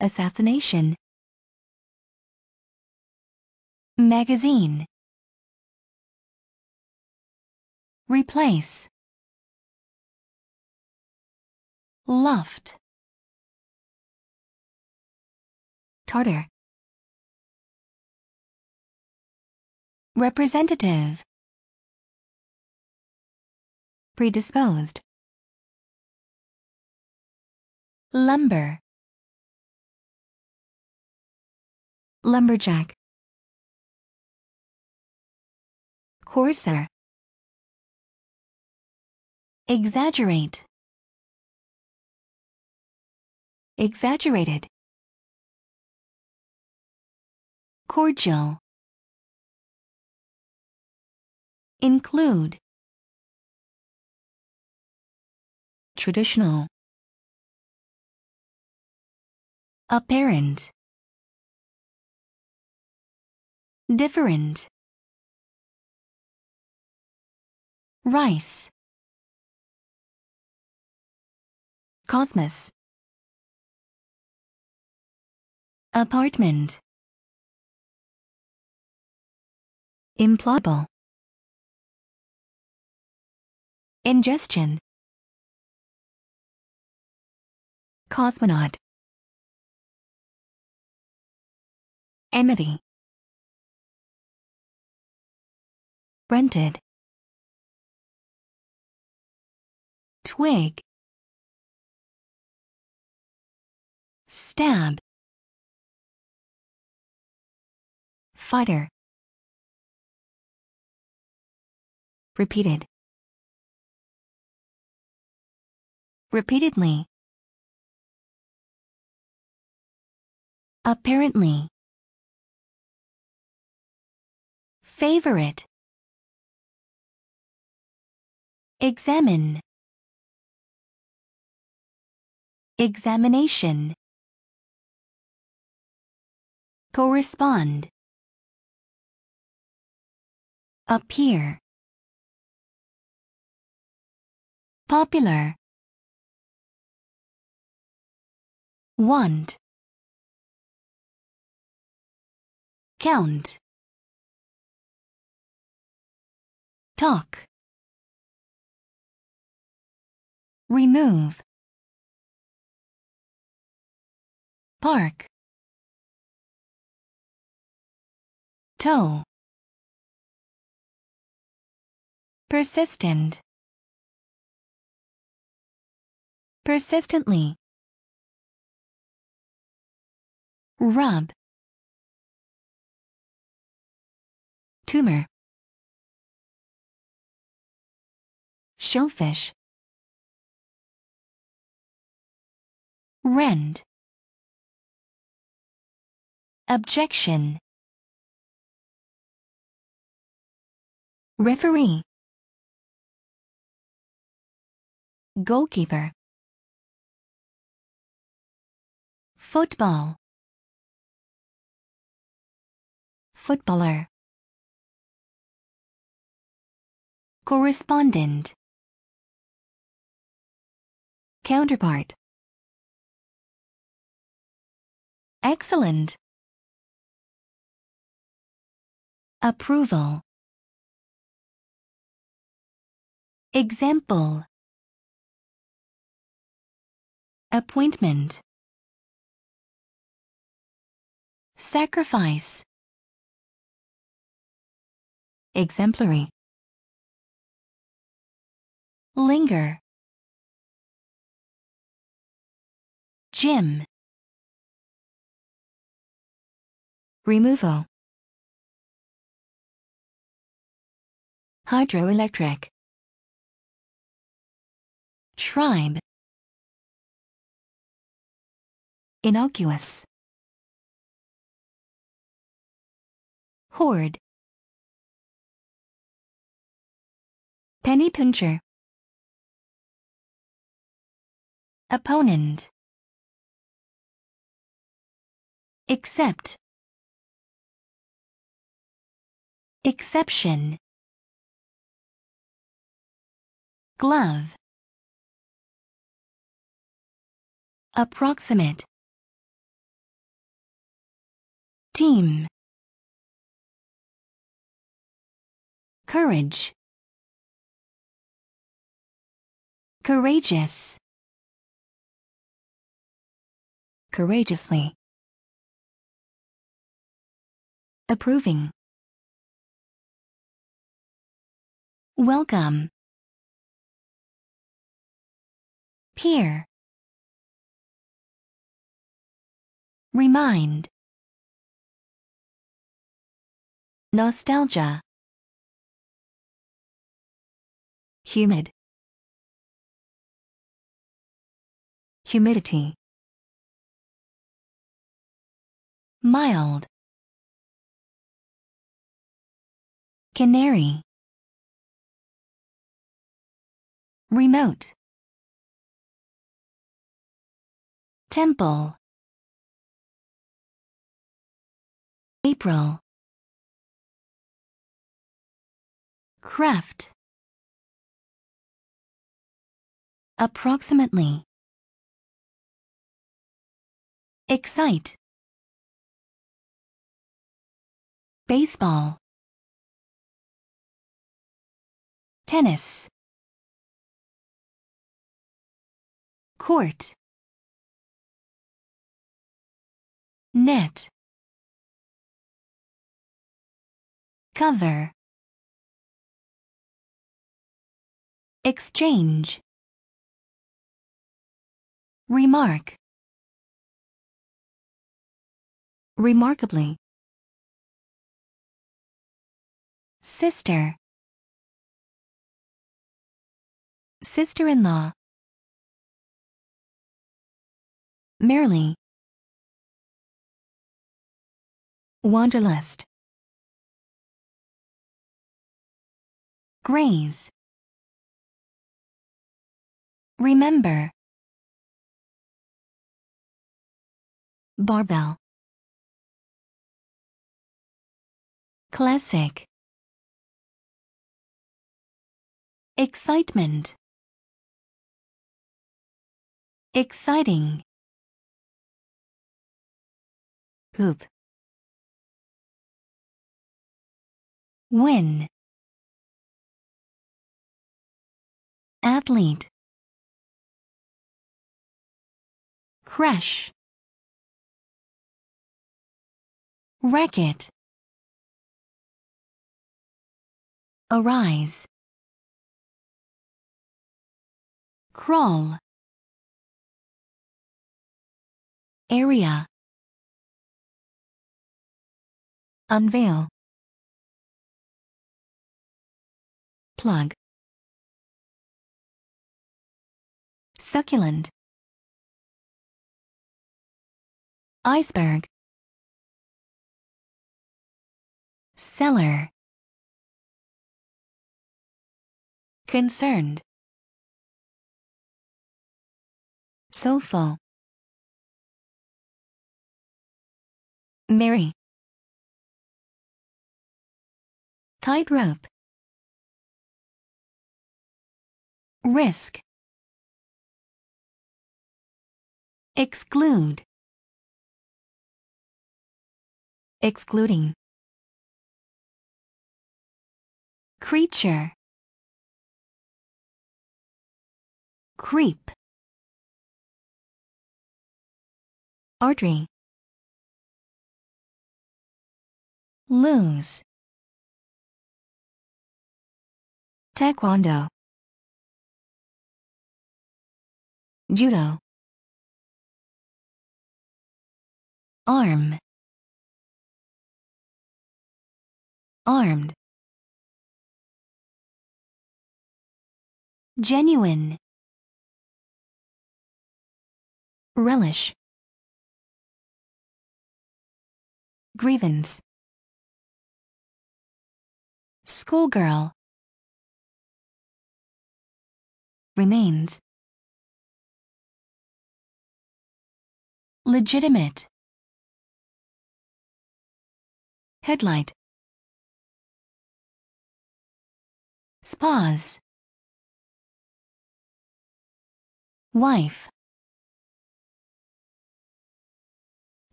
assassination. Magazine. Replace. Loft. Tartar. Representative. Predisposed. Lumber. Lumberjack Corsair Exaggerate Exaggerated Cordial Include Traditional Apparent different rice cosmos apartment implausible ingestion cosmonaut enmity rented twig stab fighter repeated repeatedly apparently favorite Examine. Examination. Correspond. Appear. Popular. Want. Count. Talk. remove park toe persistent persistently rub tumor shellfish rend objection referee goalkeeper football footballer correspondent counterpart Excellent. Approval. Example. Appointment. Sacrifice. Exemplary. Linger. Gym. Removal Hydroelectric Tribe Innocuous Hoard Penny pincher Opponent Accept Exception Glove Approximate Team Courage Courageous Courageously Approving Welcome. Peer. Remind. Nostalgia. Humid. Humidity. Mild. Canary. remote temple April craft approximately excite baseball tennis court net cover exchange remark remarkably sister sister-in-law merely. Wanderlust. Graze. Remember. Barbell. Classic. Excitement. Exciting. Hoop. Win. Athlete. Crash. Racket. Arise. Crawl. Area. Unveil. Plug. Succulent. Iceberg. Cellar. Concerned. Soulful. Merry. tightrope risk exclude excluding creature creep Audrey lose Taekwondo Judo Arm Armed Genuine Relish Grievance Schoolgirl remains. Legitimate. Headlight. Spas. Wife.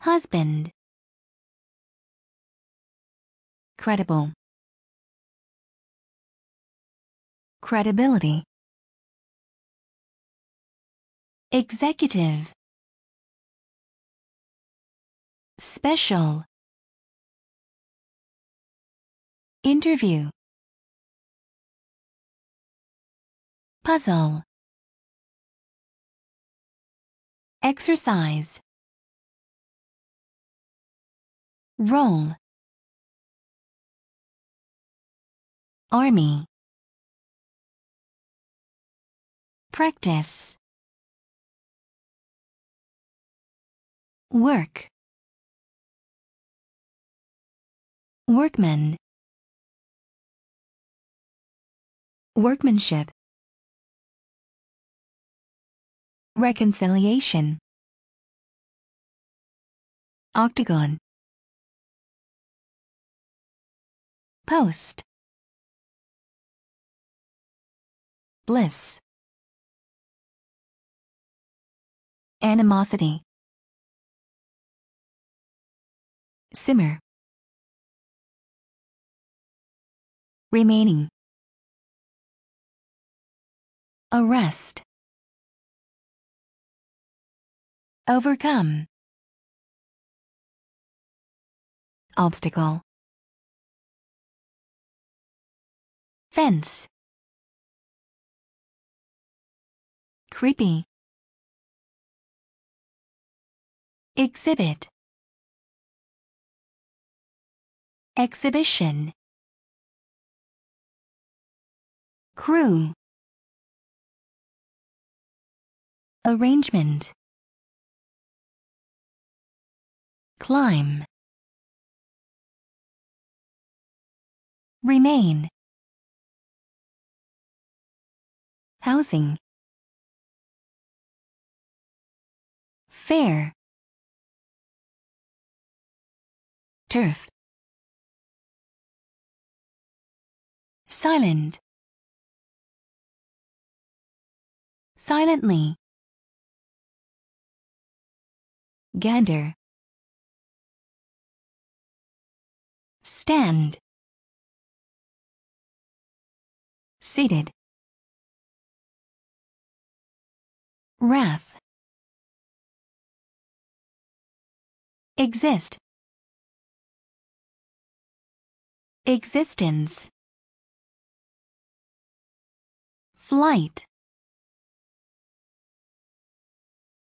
Husband. Credible. Credibility. executive special interview puzzle exercise Role. army practice work workman workmanship reconciliation octagon post bliss animosity simmer remaining arrest overcome obstacle fence creepy exhibit Exhibition Crew Arrangement Climb Remain Housing Fair Turf silent silently gander stand seated wrath exist existence Flight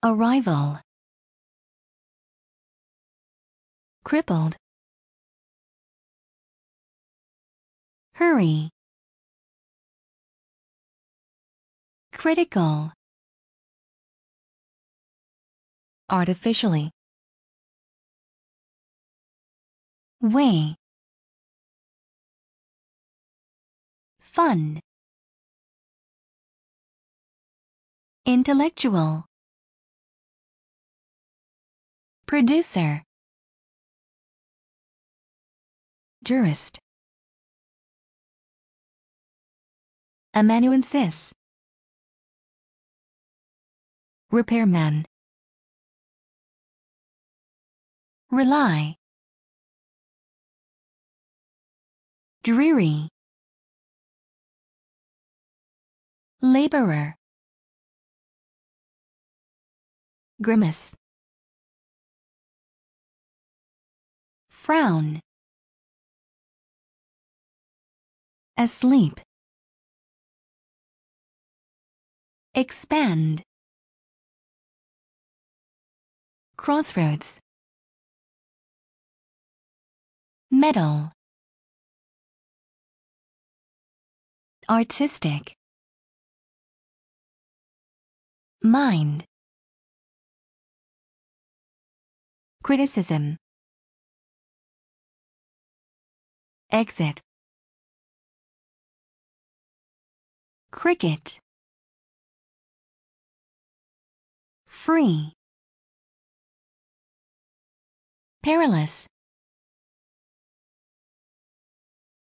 Arrival Crippled Hurry Critical Artificially Way Fun Intellectual. Producer. Jurist. Amanuensis. Repairman. Rely. Dreary. Laborer. grimace frown asleep expand crossroads metal artistic mind Criticism Exit Cricket Free Perilous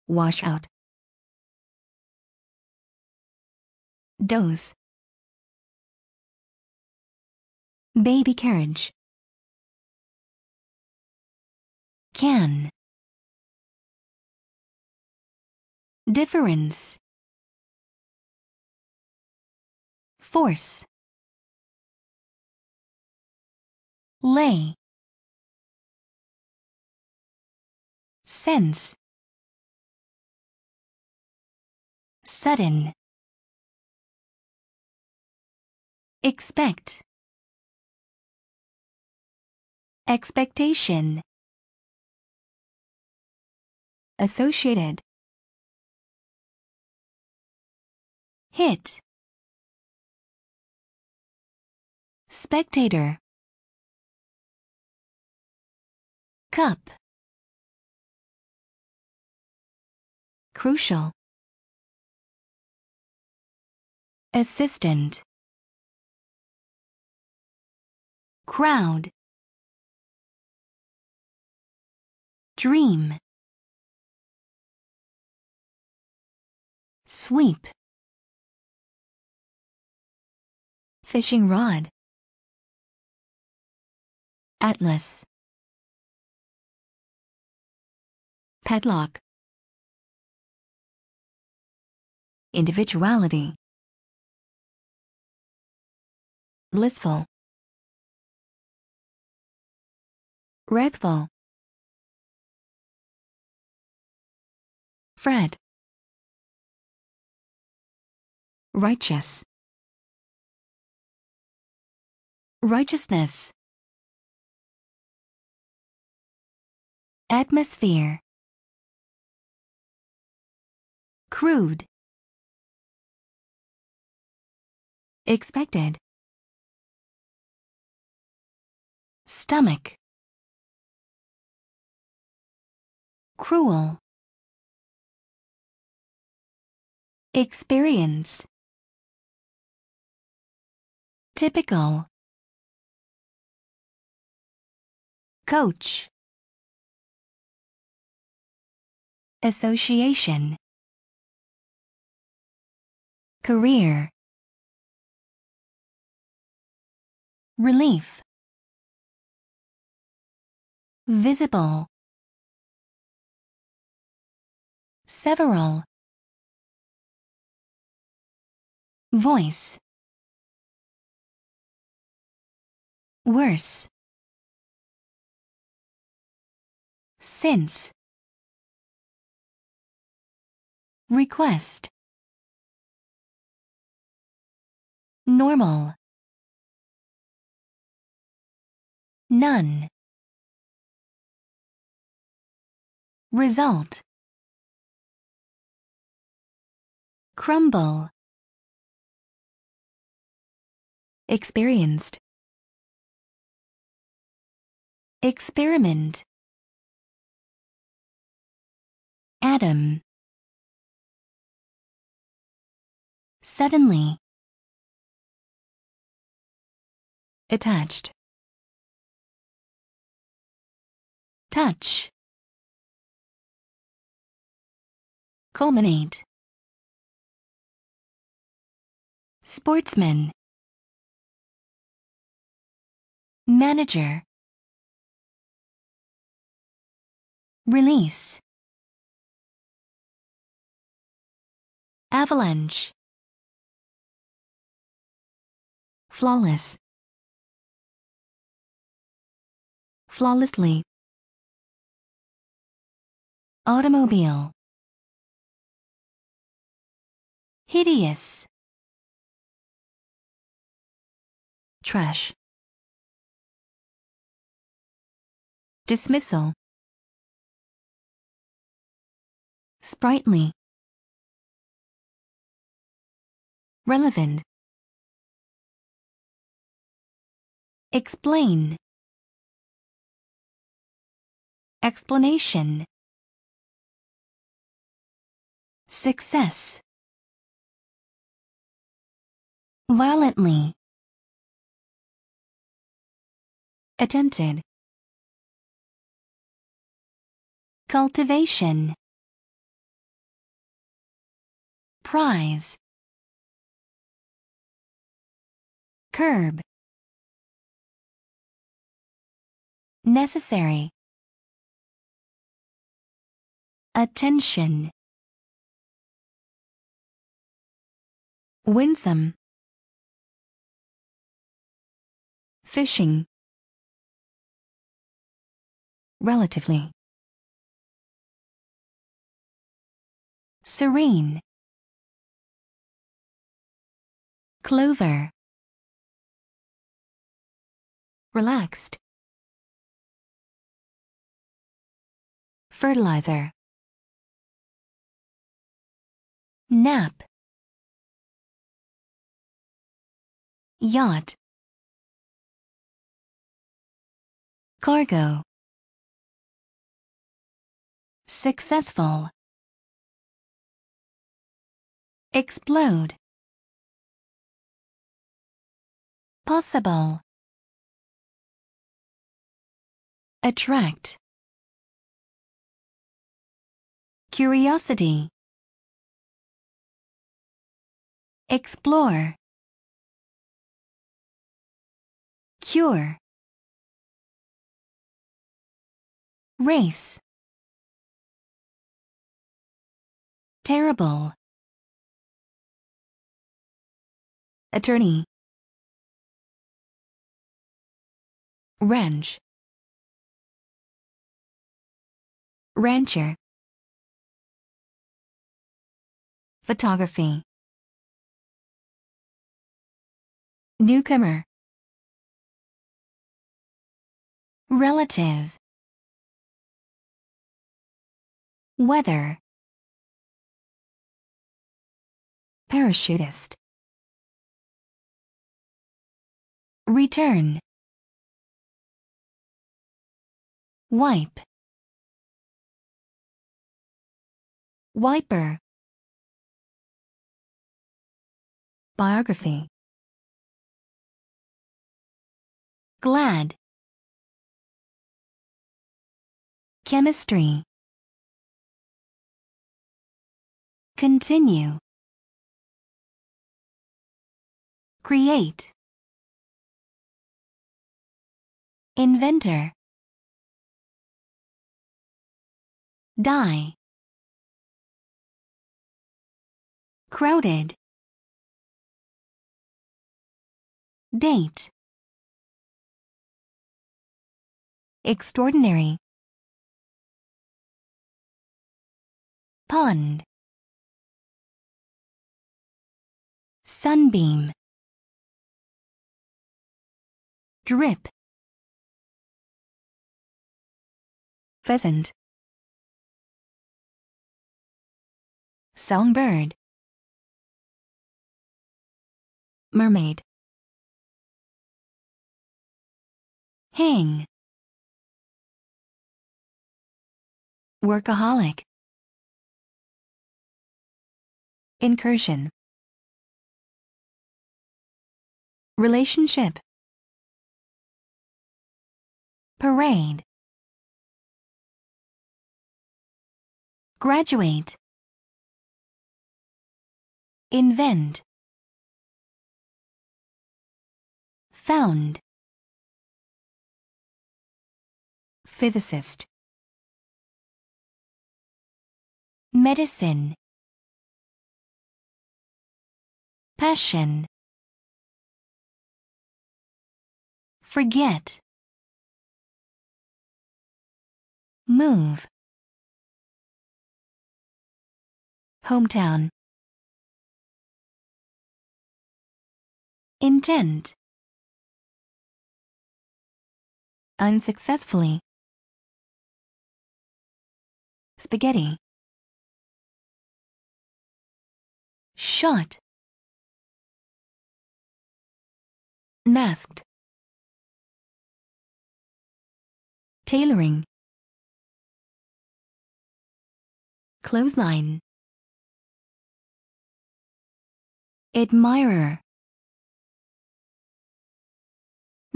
Washout Dose Baby carriage can. Difference. Force. Lay. Sense. Sudden. Expect. Expectation associated hit spectator cup crucial assistant crowd dream sweep fishing rod atlas padlock individuality blissful wrathful fred righteous righteousness atmosphere crude expected stomach cruel experience Typical. Coach. Association. Career. Relief. Visible. Several. Voice. worse since request normal none result crumble experienced Experiment Adam. Suddenly Attached Touch Culminate Sportsman Manager release avalanche flawless flawlessly automobile hideous trash dismissal sprightly, relevant, explain, explanation, success, violently, attempted, cultivation prize curb necessary attention winsome fishing relatively serene Clover. Relaxed. Fertilizer. Nap. Yacht. Cargo. Successful. Explode. possible attract curiosity explore cure race terrible attorney Ranch. Rancher. Photography. Newcomer. Relative. Weather. Parachutist. Return. wipe wiper biography glad chemistry continue create inventor die crowded date extraordinary pond sunbeam drip pheasant Songbird Mermaid Hang Workaholic Incursion Relationship Parade Graduate invent found physicist medicine passion forget move hometown Intend. Unsuccessfully. Spaghetti. Shot. Masked. Tailoring. Clothesline. Admirer.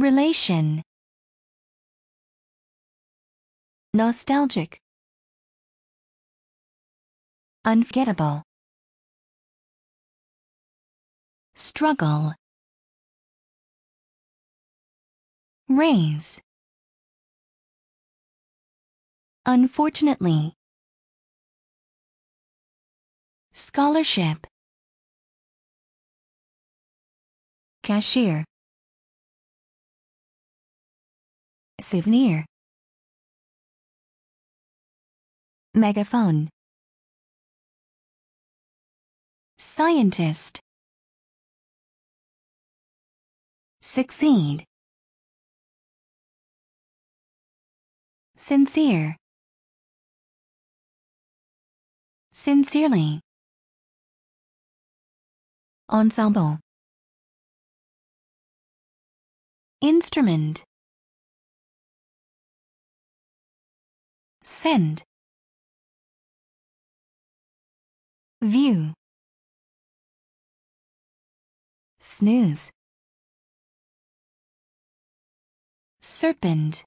Relation Nostalgic Unforgettable Struggle Raise Unfortunately Scholarship Cashier Souvenir. Megaphone. Scientist. Succeed. Sincere. Sincerely. Ensemble. Instrument. Send. View. Snooze. Serpent.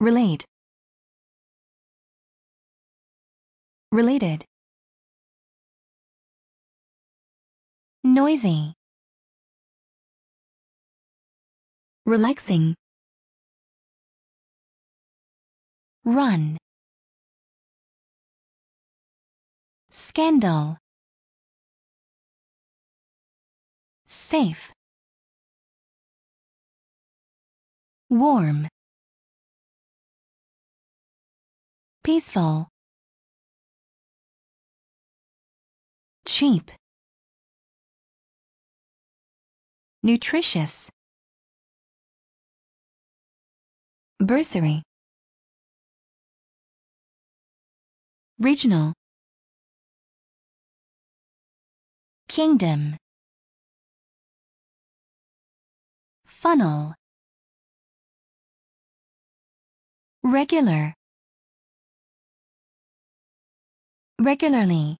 Relate. Related. Noisy. Relaxing. run scandal safe warm peaceful cheap nutritious bursary regional kingdom funnel regular regularly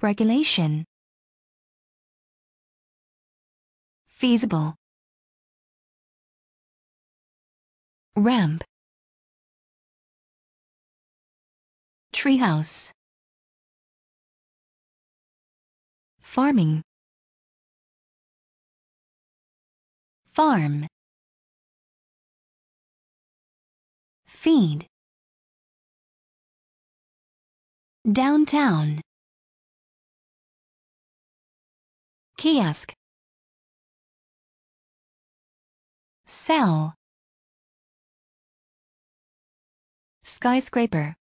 regulation feasible ramp treehouse. Farming. Farm. Feed. Downtown. Kiosk. Sell. Skyscraper.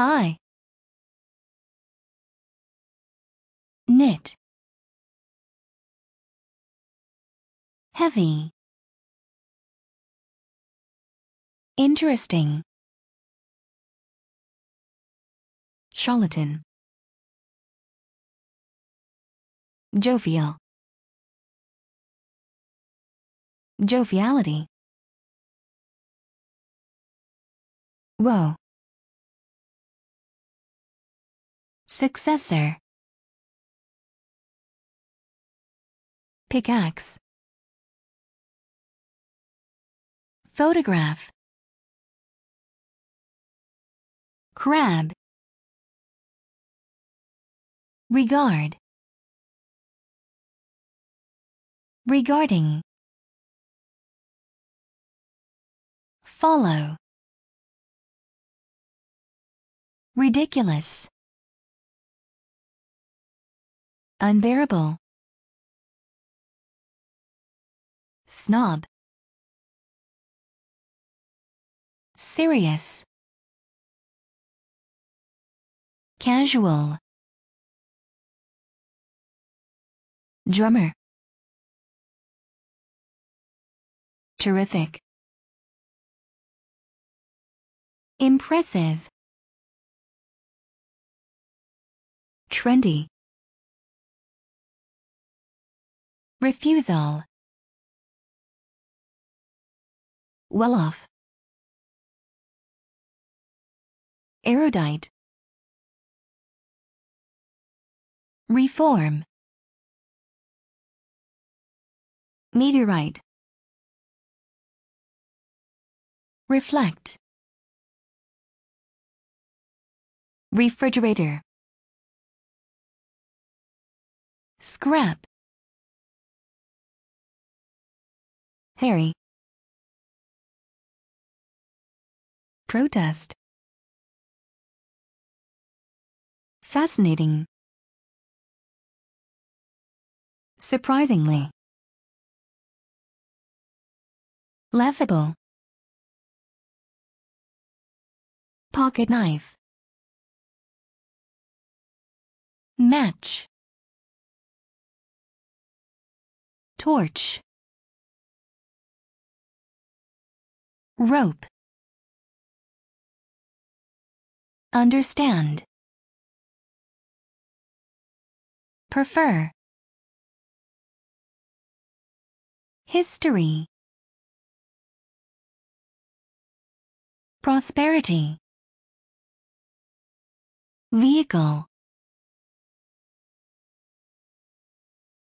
Hi. Knit. Heavy. Interesting. Charlatan. Jovial. Joviality. Whoa. Successor Pickaxe Photograph Crab Regard Regarding Follow Ridiculous unbearable snob serious casual drummer terrific impressive trendy Refusal. Well off. Erudite. Reform. Meteorite. Reflect. Refrigerator. Scrap. Harry. Protest. Fascinating. Surprisingly. Laughable. Pocket knife. Match. Torch. rope understand prefer history prosperity vehicle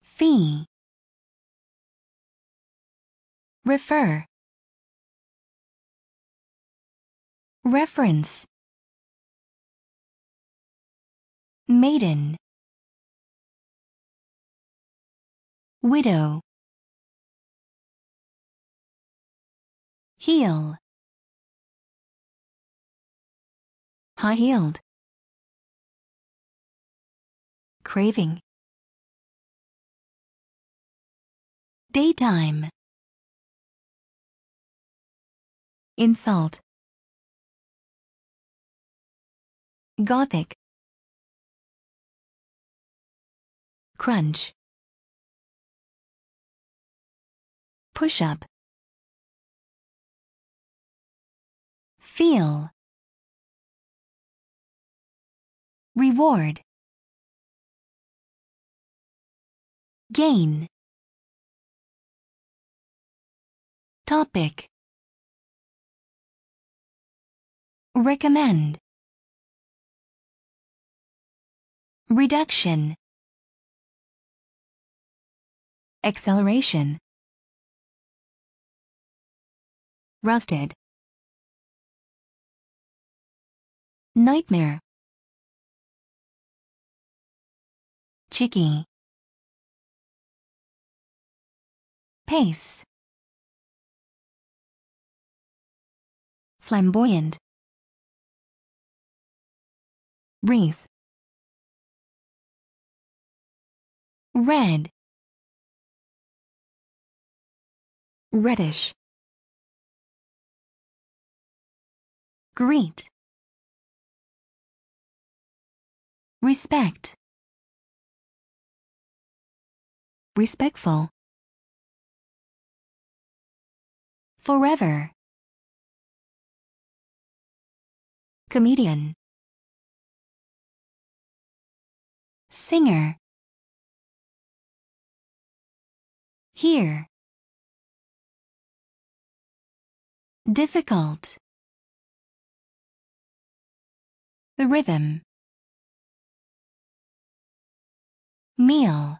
fee refer Reference Maiden Widow Heel High-heeled Craving Daytime Insult Gothic Crunch Push-up Feel Reward Gain Topic Recommend reduction, acceleration, rusted, nightmare, chicky, pace, flamboyant, wreath, red reddish greet respect respectful forever comedian singer Here. Difficult. The rhythm. Meal.